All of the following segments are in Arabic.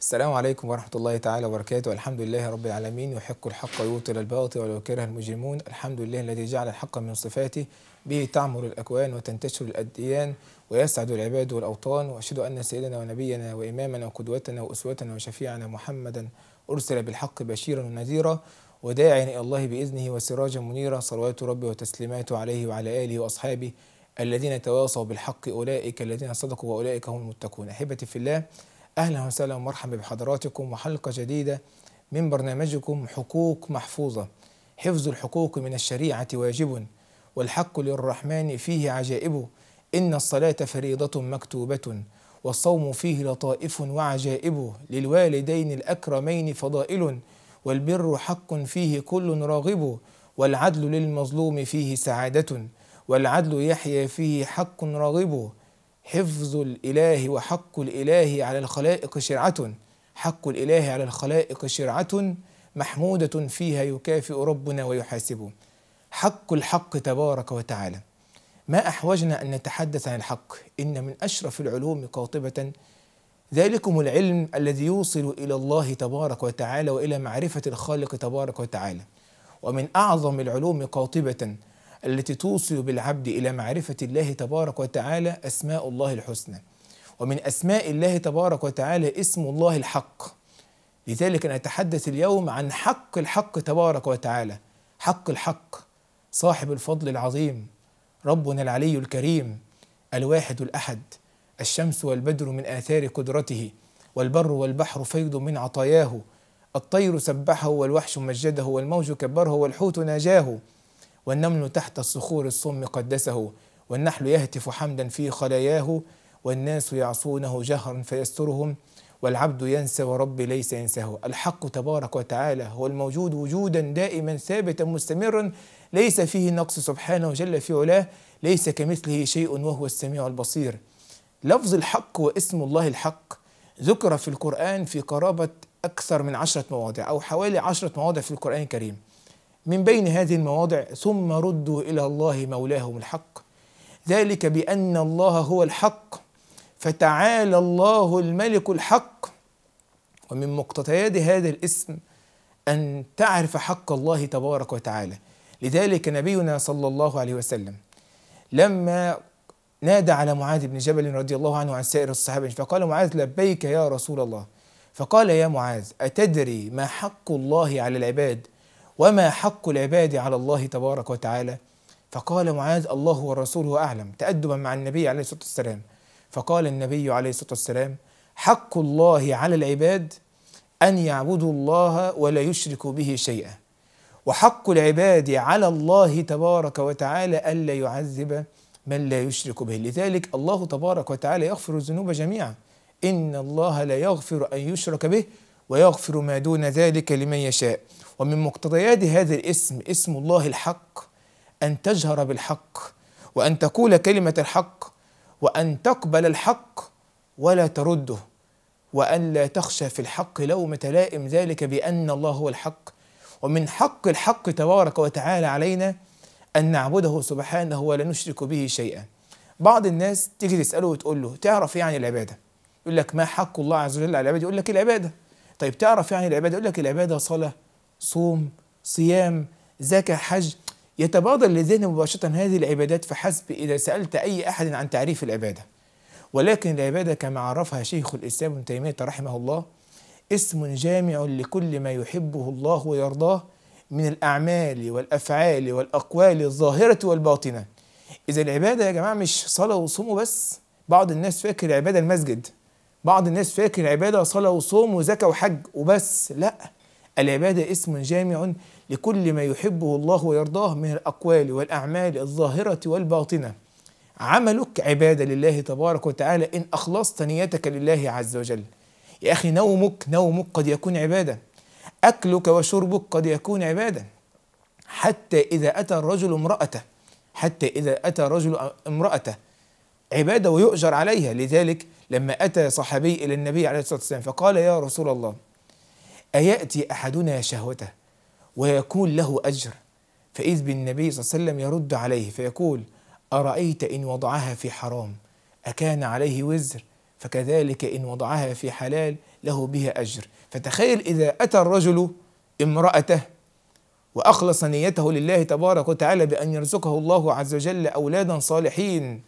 السلام عليكم ورحمة الله تعالى وبركاته الحمد لله رب العالمين يحق الحق ويبطل الباطل ولو كره المجرمون الحمد لله الذي جعل الحق من صفاته به تعمر الأكوان وتنتشر الأديان ويسعد العباد والأوطان وأشهد أن سيدنا ونبينا وإمامنا وقدوتنا وأسوتنا وشفيعنا محمدا أرسل بالحق بشيرا ونذيرا وداعيا إلى الله بإذنه وسراجا منيرا صلوات ربي وتسليماته عليه وعلى آله وأصحابه الذين تواصوا بالحق أولئك الذين صدقوا وأولئك هم المتقون أحبتي في الله أهلا وسهلا ومرحبا بحضراتكم وحلقة جديدة من برنامجكم حقوق محفوظة حفظ الحقوق من الشريعة واجب والحق للرحمن فيه عجائبه إن الصلاة فريضة مكتوبة والصوم فيه لطائف وعجائبه للوالدين الأكرمين فضائل والبر حق فيه كل راغب والعدل للمظلوم فيه سعادة والعدل يحيى فيه حق راغب حفظ الإله وحق الإله على الخلائق شرعة حق الإله على الخلائق شرعة محمودة فيها يكافئ ربنا ويحاسبه حق الحق تبارك وتعالى ما أحوجنا أن نتحدث عن الحق إن من أشرف العلوم قاطبة ذلكم العلم الذي يوصل إلى الله تبارك وتعالى وإلى معرفة الخالق تبارك وتعالى ومن أعظم العلوم قاطبة التي توصل بالعبد إلى معرفة الله تبارك وتعالى أسماء الله الحسنى ومن أسماء الله تبارك وتعالى اسم الله الحق لذلك نتحدث اليوم عن حق الحق تبارك وتعالى حق الحق صاحب الفضل العظيم ربنا العلي الكريم الواحد الأحد الشمس والبدر من آثار قدرته والبر والبحر فيض من عطاياه الطير سبحه والوحش مجده والموج كبره والحوت ناجاه والنمل تحت الصخور الصم قدسه والنحل يهتف حمدا في خلاياه والناس يعصونه جهرا فيسترهم والعبد ينسى ورب ليس ينساه الحق تبارك وتعالى هو الموجود وجودا دائما ثابتا مستمرا ليس فيه نقص سبحانه جل في علاه ليس كمثله شيء وهو السميع البصير لفظ الحق واسم الله الحق ذكر في القرآن في قرابة أكثر من عشرة مواضع أو حوالي عشرة مواضع في القرآن الكريم من بين هذه المواضع ثم ردوا الى الله مولاهم الحق ذلك بان الله هو الحق فتعالى الله الملك الحق ومن مقتضيات هذا الاسم ان تعرف حق الله تبارك وتعالى لذلك نبينا صلى الله عليه وسلم لما نادى على معاذ بن جبل رضي الله عنه عن سائر الصحابه فقال معاذ لبيك يا رسول الله فقال يا معاذ اتدري ما حق الله على العباد وما حق العباد على الله تبارك وتعالى فقال معاذ الله ورسوله أعلم تأدبا مع النبي عليه الصلاة والسلام فقال النبي عليه الصلاة والسلام حق الله على العباد أن يعبدوا الله ولا يشركوا به شيئا وحق العباد على الله تبارك وتعالى ألا يعذب من لا يشرك به لذلك الله تبارك وتعالى يغفر الذنوب جميعا إن الله لا يغفر أن يشرك به ويغفر ما دون ذلك لمن يشاء ومن مقتضيات هذا الاسم اسم الله الحق أن تجهر بالحق وأن تقول كلمة الحق وأن تقبل الحق ولا ترده وأن لا تخشى في الحق لومة لائم ذلك بأن الله هو الحق ومن حق الحق تبارك وتعالى علينا أن نعبده سبحانه ولا نشرك به شيئا بعض الناس تيجي تسأله وتقول له تعرف يعني العبادة يقول لك ما حق الله عز وجل على العباده يقول لك العبادة طيب تعرف يعني العبادة يقول لك العبادة صلاة صوم صيام زكاة حج يتبادر لذهن مباشرة هذه العبادات فحسب إذا سألت أي أحد عن تعريف العبادة ولكن العبادة كما عرفها شيخ الإسلام ابن تيمية رحمه الله اسم جامع لكل ما يحبه الله ويرضاه من الأعمال والأفعال والأقوال الظاهرة والباطنة إذا العبادة يا جماعة مش صلاة وصوم وبس بعض الناس فاكر العبادة المسجد بعض الناس فاكر العبادة صلاة وصوم وزكاة وحج وبس لأ العبادة اسم جامع لكل ما يحبه الله ويرضاه من الأقوال والأعمال الظاهرة والباطنة عملك عبادة لله تبارك وتعالى إن أخلصت نيتك لله عز وجل يا أخي نومك نومك قد يكون عبادة أكلك وشربك قد يكون عبادة حتى إذا أتى الرجل امرأته حتى إذا أتى الرجل امرأته عبادة ويؤجر عليها لذلك لما أتى صحابي إلى النبي عليه الصلاة والسلام فقال يا رسول الله أيأتي أحدنا شهوته ويكون له أجر فإذ بالنبي صلى الله عليه وسلم يرد عليه فيقول أرأيت إن وضعها في حرام أكان عليه وزر فكذلك إن وضعها في حلال له بها أجر فتخيل إذا أتى الرجل امرأته وأخلص نيته لله تبارك وتعالى بأن يرزقه الله عز وجل أولادا صالحين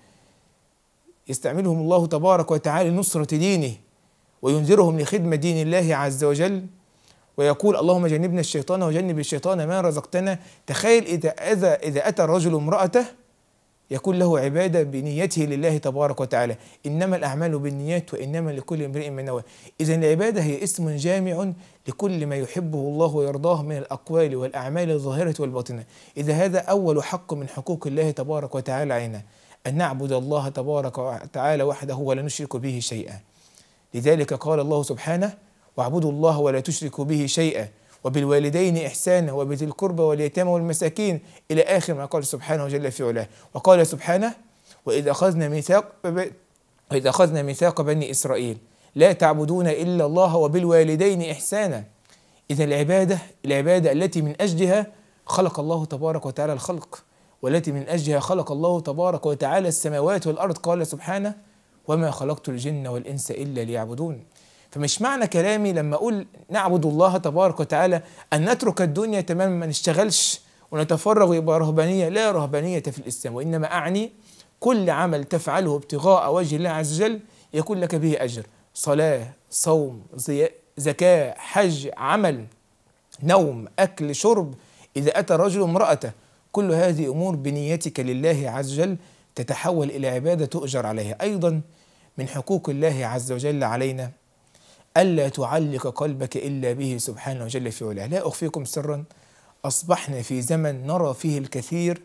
يستعملهم الله تبارك وتعالى لنصرة دينه وينذرهم لخدمة دين الله عز وجل ويقول اللهم جنبنا الشيطان وجنب الشيطان ما رزقتنا تخيل إذا أذى إذا أتى الرجل امرأته يكون له عبادة بنيته لله تبارك وتعالى إنما الأعمال بالنيات وإنما لكل امرئ ما نوى إذا العبادة هي اسم جامع لكل ما يحبه الله ويرضاه من الأقوال والأعمال الظاهرة والباطنة إذا هذا أول حق من حقوق الله تبارك وتعالى علينا أن نعبد الله تبارك وتعالى وحده ولا نشرك به شيئا لذلك قال الله سبحانه واعبدوا الله ولا تشركوا به شيئا وبالوالدين إحسانا وبذي القربى واليتامى والمساكين إلى آخر ما قال سبحانه جل في علاه وقال سبحانه وإذ أخذنا ميثاق وإذ أخذنا ميثاق بني إسرائيل لا تعبدون إلا الله وبالوالدين إحسانا إذا العبادة العبادة التي من أجلها خلق الله تبارك وتعالى الخلق والتي من أجلها خلق الله تبارك وتعالى السماوات والأرض قال سبحانه وما خلقت الجن والإنس إلا ليعبدون فمش معنى كلامي لما أقول نعبد الله تبارك وتعالى أن نترك الدنيا تماما ما نشتغلش ونتفرغ ويبقى رهبانية لا رهبانية في الإسلام وإنما أعني كل عمل تفعله ابتغاء وجه الله عز وجل يكون لك به أجر صلاة صوم زكاة حج عمل نوم أكل شرب إذا أتى الرجل امرأته كل هذه أمور بنيتك لله عز وجل تتحول إلى عبادة تؤجر عليها أيضا من حقوق الله عز وجل علينا ألا تعلق قلبك إلا به سبحانه وجل في علاه لا أخفيكم سرا أصبحنا في زمن نرى فيه الكثير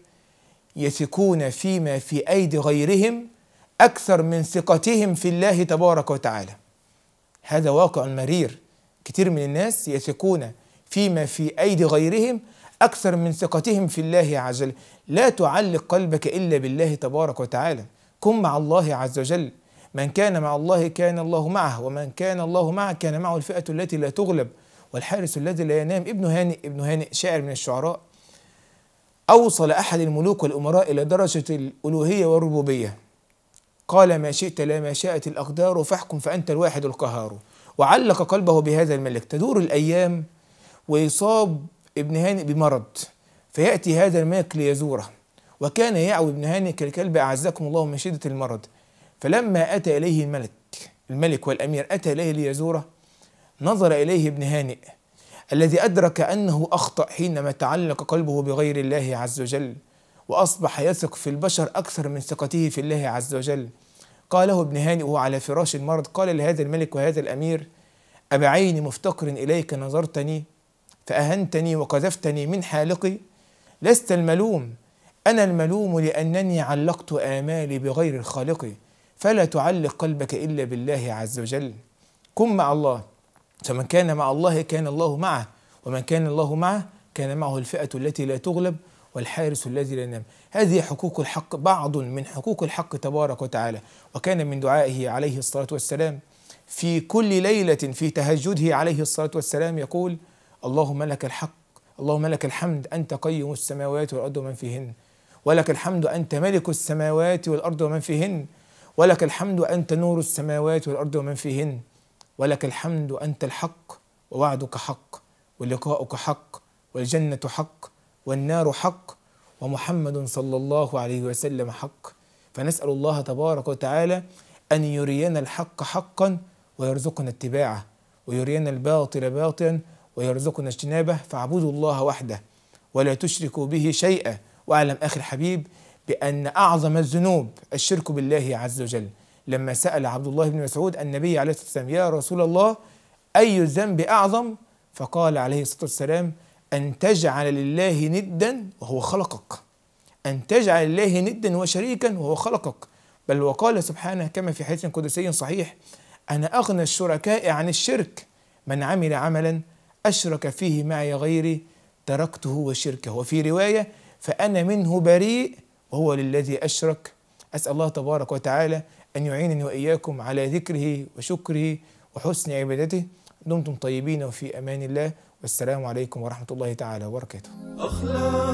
يثقون فيما في أيدي غيرهم أكثر من ثقتهم في الله تبارك وتعالى هذا واقع مرير كثير من الناس يثقون فيما في أيدي غيرهم أكثر من ثقتهم في الله عز وجل لا تعلق قلبك إلا بالله تبارك وتعالى كن مع الله عز وجل من كان مع الله كان الله معه ومن كان الله معه كان معه الفئة التي لا تغلب والحارس الذي لا ينام ابن هانئ ابن هانئ شاعر من الشعراء أوصل أحد الملوك والأمراء إلى درجة الألوهية والربوبية قال ما شئت لا ما شاءت الأقدار فاحكم فأنت الواحد القهار وعلق قلبه بهذا الملك تدور الأيام ويصاب ابن هانئ بمرض فيأتي هذا الملك ليزوره وكان يعوي ابن هانئ كالكلب أعزكم الله من شدة المرض فلما أتى إليه الملك الملك والأمير أتى إليه ليزوره نظر إليه ابن هانئ الذي أدرك أنه أخطأ حينما تعلق قلبه بغير الله عز وجل وأصبح يثق في البشر أكثر من ثقته في الله عز وجل قاله ابن هانئ وهو على فراش المرض قال لهذا الملك وهذا الأمير أبعيني مفتقر إليك نظرتني فأهنتني وقذفتني من حالقي لست الملوم أنا الملوم لأنني علقت آمالي بغير الخالق فلا تعلق قلبك إلا بالله عز وجل كن مع الله فمن كان مع الله كان الله معه ومن كان الله معه كان معه الفئة التي لا تغلب والحارس الذي لا ينام هذه حقوق الحق بعض من حقوق الحق تبارك وتعالى وكان من دعائه عليه الصلاة والسلام في كل ليلة في تهجده عليه الصلاة والسلام يقول اللهم لك الحق اللهم لك الحمد أنت قيم السماوات والأرض ومن فيهن ولك الحمد أنت ملك السماوات والأرض ومن فيهن ولك الحمد أنت نور السماوات والأرض ومن فيهن ولك الحمد أنت الحق ووعدك حق ولقاؤك حق والجنة حق والنار حق ومحمد صلى الله عليه وسلم حق فنسأل الله تبارك وتعالى أن يرينا الحق حقا ويرزقنا اتباعه ويرينا الباطل باطلا ويرزقنا اجتنابه فاعبدوا الله وحده ولا تشركوا به شيئا واعلم أخي الحبيب بأن أعظم الذنوب الشرك بالله عز وجل لما سأل عبد الله بن مسعود النبي عليه الصلاة والسلام يا رسول الله أي الذنب أعظم فقال عليه الصلاة والسلام أن تجعل لله ندا وهو خلقك أن تجعل لله ندا وشريكا وهو خلقك بل وقال سبحانه كما في حديث قدسي صحيح أنا أغنى الشركاء عن الشرك من عمل عملا أشرك فيه معي غيري تركته وشركه وفي رواية فأنا منه بريء وهو للذي أشرك أسأل الله تبارك وتعالى أن يعينني وإياكم على ذكره وشكره وحسن عبادته دمتم طيبين وفي أمان الله والسلام عليكم ورحمة الله تعالى وبركاته